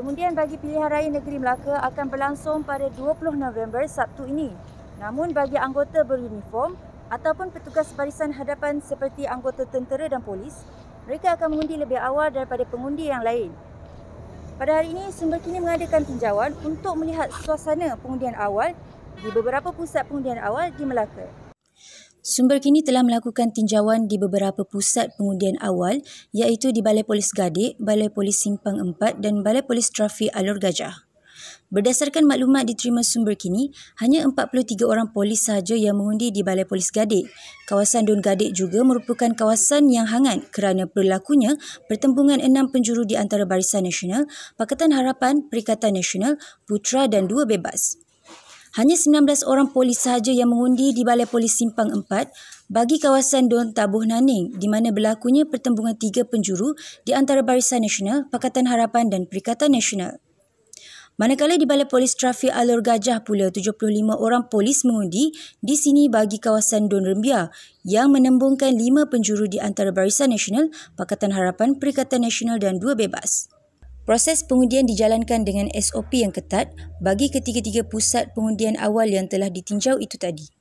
Pengundian bagi pilihan raya negeri Melaka akan berlangsung pada 20 November Sabtu ini. Namun bagi anggota beruniform ataupun petugas barisan hadapan seperti anggota tentera dan polis, mereka akan mengundi lebih awal daripada pengundi yang lain. Pada hari ini, sumber kini mengadakan tinjauan untuk melihat suasana pengundian awal di beberapa pusat pengundian awal di Melaka. Sumber kini telah melakukan tinjauan di beberapa pusat pengundian awal iaitu di Balai Polis Gadik, Balai Polis Simpang 4 dan Balai Polis Trafi Alor Gajah. Berdasarkan maklumat diterima sumber kini, hanya 43 orang polis sahaja yang mengundi di Balai Polis Gadik. Kawasan Don Gadik juga merupakan kawasan yang hangat kerana berlakunya pertembungan enam penjuru di antara Barisan Nasional, Pakatan Harapan, Perikatan Nasional, Putra dan Dua Bebas. Hanya 19 orang polis sahaja yang mengundi di Balai Polis Simpang 4 bagi kawasan Don Tabuh Naning di mana berlakunya pertembungan tiga penjuru di antara Barisan Nasional, Pakatan Harapan dan Perikatan Nasional. Manakala di Balai Polis Trafik Alor Gajah pula 75 orang polis mengundi di sini bagi kawasan Don Rembia yang menembungkan lima penjuru di antara Barisan Nasional, Pakatan Harapan, Perikatan Nasional dan dua bebas. Proses pengundian dijalankan dengan SOP yang ketat bagi ketiga-tiga pusat pengundian awal yang telah ditinjau itu tadi.